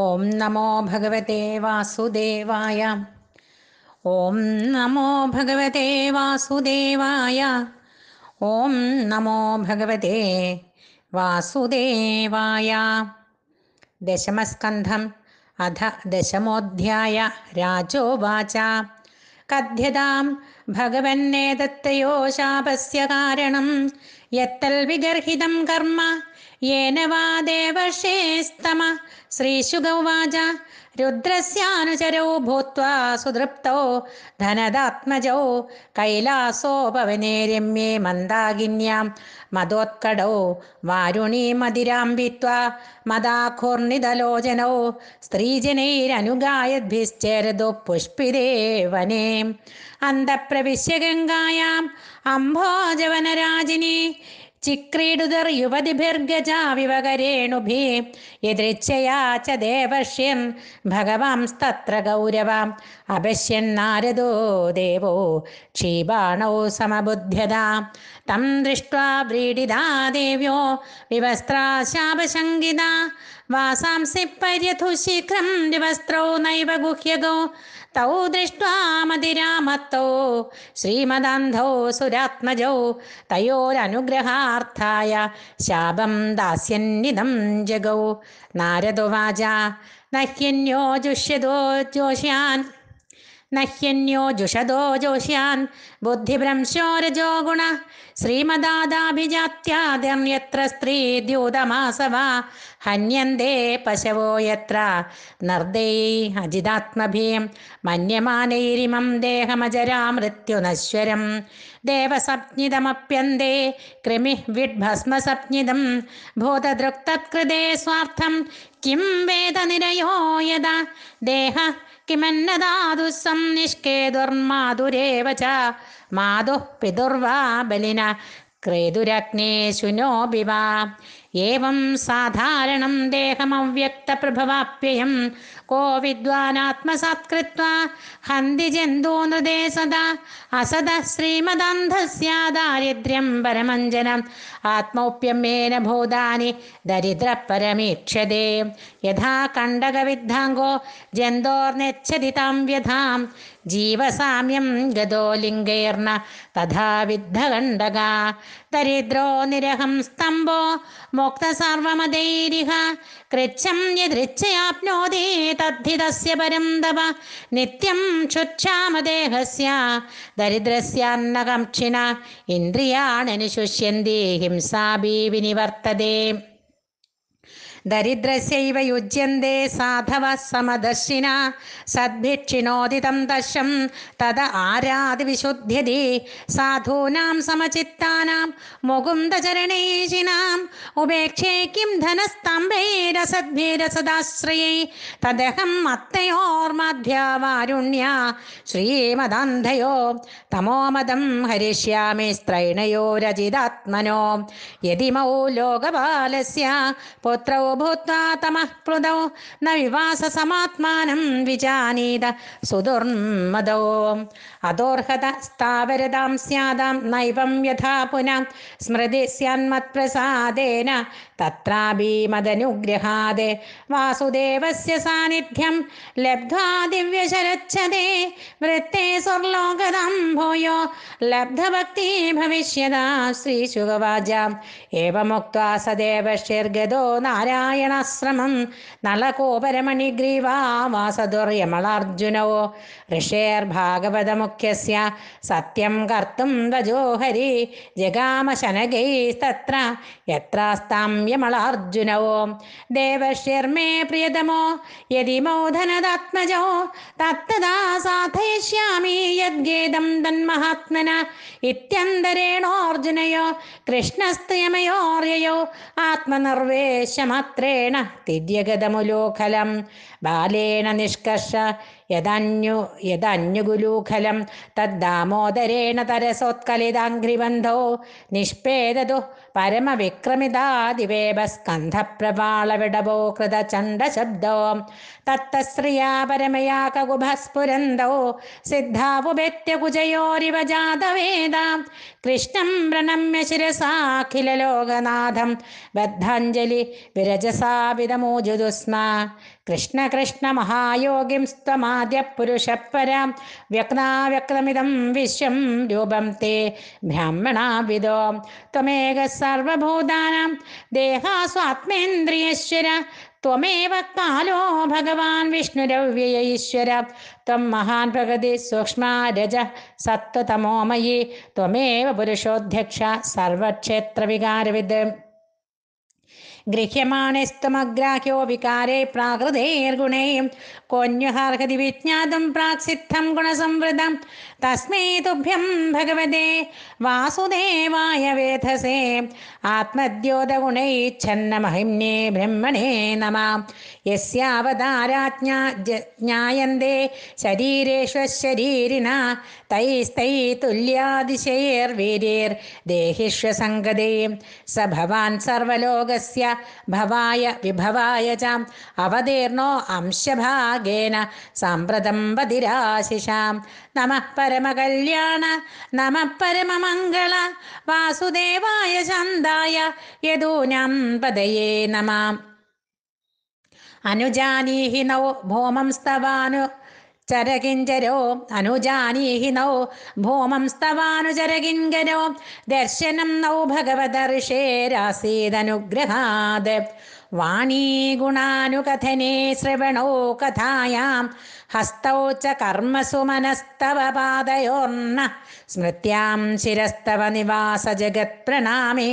ഓം നമോ ഭഗവതേ വാസുദേവായ ഓം നമോ ഭഗവതേ വാസുദേവായ ഓം നമോ ഭഗവതേ വാസുദേവായ ദശമസ്കന്ധം അധ ദശമോധ്യായ രാജോവാച കഥ്യതാം ഭഗവന്നേതത്തയോ ശാപസ്യ കാരണം യത്തൽ വിഗർഹിതം കർമ്മ യേന വാ ശ്രീശുഗ ഉവാച രുദ്രസ്യാനുചരോ ഭൂത്വാ സുതൃപ്തോ ധനദാത്മജോ കൈലാസോപവനെ രമ്യേ മന്ദാകിന്യാം മതോത്കടോ വാരുണീ മതിരാംബിത്വ മദാഘോർണിതലോചനോ സ്ത്രീജനൈരനുഗായദ്ഭിശ്ചേരതു പുഷ്പിതേ വനേ അന്തപ്രവിശ്യ ഗംഗായാം അംഭോജവനരാജിനി ചിക്രീടുതർ യുവതിഭിർഗജാവിവകരേണുഭി യദൃച്ഛയാ ച ദേവഷ്യൻ ഭഗവാംസ്തത്ര ഗൗരവാം അപശ്യൻ നാരദോ ദേവോ ക്ഷീബാണോ സമബുദ്ധ്യത തം ദൃഷ്ട്വാ വ്രീഡിതാ ദേവ്യോ വിവസ്ത്രാശാപശങ്കിത वासांसि पर्यथु शीघ्रं निवस्त्रौ नैव गुह्यगौ तौ दृष्ट्वा मदिरामत्तौ श्रीमदन्धौ सुरात्मजौ तयोरनुग्रहार्थाय शापं दास्यन्निदं जगौ नारदुवाच न ह्यन्यो जुष्यदो जोष्यान् നഹ്യന്യോ ജുഷദോ ജോഷ്യാൻ ബുദ്ധിഭ്രംശോരജോ ഗുണ ശ്രീമദാദാഭിജാത്യാദ്യത്ര സ്ത്രീ ദ്യൂതമാസവ ഹന്യന്തേ പശവോ യത്ര നർദൈ അജിതാത്മഭീം മന്യമാനൈരിമം ദേഹമജരാ മൃത്യുനശ്വരം ദേവസപ്ഞിതമപ്യന്തേ കൃമി വിഡ്ഭസ്മസപ്ഞിതം ഭൂതദൃക്തത്കൃതേ സ്വാർത്ഥം കിം വേദനിരയോ യഥ ദേഹ കിമന്നതാദുസം നിഷ്കേതുർമാതുരേവ ച മാതുഃ പിതുർവാ ബലിന ക്രേതുരഗ്നേ ശുനോപിവാ ഏവം സാധാരണം ദേഹമവ്യക്തപ്രഭവാപ്യയം കോ വിദ്വാനാത്മസത്കൃത്വ ഹന്തി നൃദേ സദാ അസദ ശ്രീമദന്ധസ്യാദാരിദ്ര്യം പരമഞ്ജനം ആത്മൗപ്യമേന ഭൂതാനി ദരിദ്ര പരമീക്ഷതേ യഥാ കണ്ടകവിദ്ധാംഗോ ജന്തോർനെച്ഛതി താം വ്യഥാം ജീവസാമ്യം ഗതോ ലിംഗൈർണ തഥാ വിദ്ധകണ്ടക ദരിദ്രോ നിരഹം സ്തംഭോ മുക്തസർവമതൈരിഹ കൃച്ഛം യദൃച്ഛയാപ്നോതി തദ്ധി തസ്യ പരം തവ നിത്യം ക്ഷുക്ഷാമദേഹസ്യ ദരിദ്രസ്യാന്നകംക്ഷിണ ഇന്ദ്രിയാണനുശുഷ്യന്തി ഹിംസാബീ വിനിവർത്തതേ ദരിദ്രശൈവ യുജ്യന്തേ സാധവ സമദർശിന സദ്ഭിക്ഷിണോദിതം ദശം തത് ആരാതി വിശുദ്ധ്യതി സാധൂനാം സമചിത്താനാം മുകുന്ദചരണേശിനാം ഉപേക്ഷേ കിം തദ്ദേഹം മത്തയോർമധ്യവാരുണ്യ ശ്രീമദാന്ധയോ തമോമദം ഹരിഷ്യാമി സ്ത്രൈണയോ രചിതാത്മനോ യതിമൗ ലോകപാലസ്യ പുത്രോ ഭൂത്വാ തമഃ പ്ലുതൗ ന വിവാസ സമാത്മാനം വിജാനീത സുദുർമദോ അതോർഹത സ്ഥാവരതാം സ്യാതാം നൈവം യഥാ പുന സ്മൃതി തത്രാഭീമതനുഗ്രഹാത് വാസുദേവസ്യ സാന്നിധ്യം ലബ്ധ്വാ ദിവ്യശരച്ഛതേ വൃത്തേ സ്വർലോകതം ഭൂയോ ലബ്ധഭക്തി ഭവിഷ്യത ശ്രീശുഗവാച ഏവമുക്ത സദേവശ്യർഗതോ നാരായണാശ്രമം നളകോപരമണിഗ്രീവാ വാസദുർയമളാർജുനോ ഋഷേർഭാഗവതമുഖ്യസ്യ സത്യം കർത്തും തജോഹരി ജഗാമശനകൈസ്തത്ര യത്രാസ്താം യമളാർജുന അർജുനവോ ദേവശ്യർമേ പ്രിയതമോ യതി മോധനദാത്മജോ തത്തദാ സാധയിഷ്യാമി യദ്ഗേദം തന്മഹാത്മന ഇത്യന്തരേണോർജുനയോ കൃഷ്ണസ്ത്രിയമയോർയോ ആത്മനിർവേശമാത്രേണ തിര്യഗതമുലോഖലം ബാലേണ നിഷ്കർഷ യദന്യു യദന്യുഗുലൂഖലം തദ്ദാമോദരേണ തരസോത്കലിതാംഘ്രിബന്ധോ നിഷ്പേദതു പരമവിക്രമിതാദിവേവ സ്കന്ധപ്രപാളവിടവോ കൃതചണ്ഡശബ്ദോ തത്തശ്രിയാ പരമയാ കകുഭസ്ഫുരന്തോ സിദ്ധാവുഭെത്യകുജയോരിവ ജാതവേദ കൃഷ്ണം പ്രണമ്യ ശിരസാഖില ലോകനാഥം ബദ്ധാഞ്ജലി വിരജസാവിതമോജുദുസ്മ കൃഷ്ണ കൃഷ്ണ മഹായോഗിം സ്തമാ ആദ്യപുരുഷപ്പരാം വ്യക്നാവ്യക്തമിതം रूपं ते തേ विदो ത്വമേക സർവഭൂതാനാം ദേഹാസ്വാത്മേന്ദ്രിയശ്വര त्वमेव कालो भगवान् विष्णुरव्यय ईश्वर त्वं महान् प्रगति सूक्ष्मा रज सत्त्वतमोमयी त्वमेव पुरुषोऽध्यक्ष सर्वक्षेत्रविकारविद् ഗൃഹ്യമാണസ്ത്വമഗ്രാഹ്യോ വികാരേ പ്രാകൃതേർഗുണേ കോന്യഹാർഹതി വിജ്ഞാതം പ്രാക്സിദ്ധം ഗുണസംവൃതം തസ്മേ തുഭ്യം ഭഗവതേ വാസുദേവായ വേധസേ ആത്മദ്യോതഗുണൈച്ഛന്ന മഹിമ്നേ ബ്രഹ്മണേ നമ യസ്യാവതാരാജ്ഞാ ജ്ഞായന്തേ ശരീരേഷ്വശരീരിണ തൈസ്തൈ തുല്യാതിശയേർവീര്യർ ദേഹിഷ്വസംഗതേ സ ഭവാൻ സർവലോകസ്യ ഭവായ വിഭവായ ച അവതീർണോ അംശഭാഗേന സാമ്പ്രതം പതിരാശിഷാം നമ പരമകല്യാണ നമ പരമമംഗള വാസുദേവായ ശാന്തായ യദൂനാം പദയേ നമാം അനുജാനീഹി നോ ഭൂമം സ്തവാനു ചരകിഞ്ചരോ അനുജാനീഹി നൗ ഭൂമം സ്തവാനുചരകിഞ്ചരോ ദർശനം നൗ ഭഗവത ഋഷേരാസീതനുഗ്രഹാത് വാണീ ഗുണാനുകഥനേ ശ്രവണോ കഥായാം ഹസ്തൗ ച കർമ്മസു മനസ്തവ പാദയോർണ സ്മൃത്യാം ശിരസ്തവ നിവാസ ജഗത് പ്രണാമേ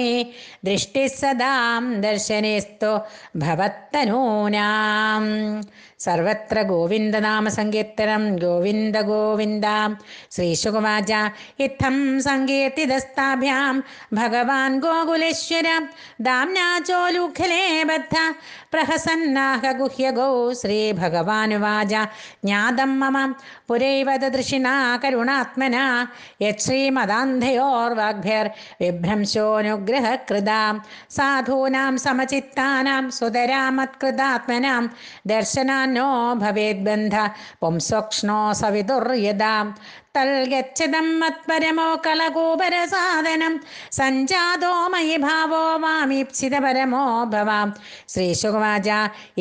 ദൃഷ്ടി സദാം ദർശനേസ്തോ ഭവത്തനൂനാം സർവത്ര ഗോവിന്ദനാമസങ്കീർത്തനം ഗോവിന്ദ ഗോവിന്ദ ശ്രീശുകുവാച ഇത്തം സങ്കീർത്തിതസ്താഭ്യാം ഭഗവാൻ ഗോകുലേശ്വര ദാംനാ ചോലൂഖലേ ബദ്ധ प्रहसन्नाः गुह्यगौ श्रीभगवानुवाच ज्ञातं मम पुरैव ददृशिना करुणात्मना यच्छ्रीमदान्धयोर्वाग्भिर्विभ्रंशोऽनुग्रहकृदां साधूनां समचित्तानां सुतरामत्कृतात्मनां दर्शनान्नो भवेद्बन्ध पुंसोक्ष्णो सविदुर्यदां തൽഗച്ഛതം മത്പരമോ കലകൂപരസാധനം സഞ്ജാതോ മയി ഭാവോ മാമീപ്സിതപരമോ ഭവാം ശ്രീശുവാച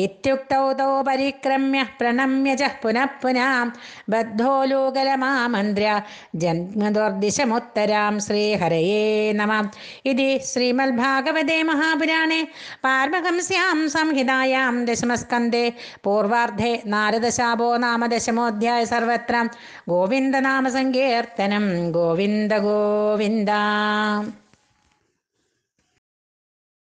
ഇത്യുക്തൗ തൗ പരിക്രമ്യ പ്രണമ്യ ച പുനഃ പുനാം ബദ്ധോലൂകലമാമന്ത്ര്യ ജന്മദോർദിശമുത്തരാം ശ്രീഹരയേ നമ ഇതി ശ്രീമദ്ഭാഗവതേ മഹാപുരാണേ പാർമഹംസ്യാം സംഹിതായാം ദശമസ്കന്ധേ പൂർവാർദ്ധേ നാരദശാപോ നാമ ദശമോധ്യായ സർവത്ര ഗോവിന്ദനാമ നാമസങ്കീർത്തനം ഗോവിന്ദ ഗോവിന്ദ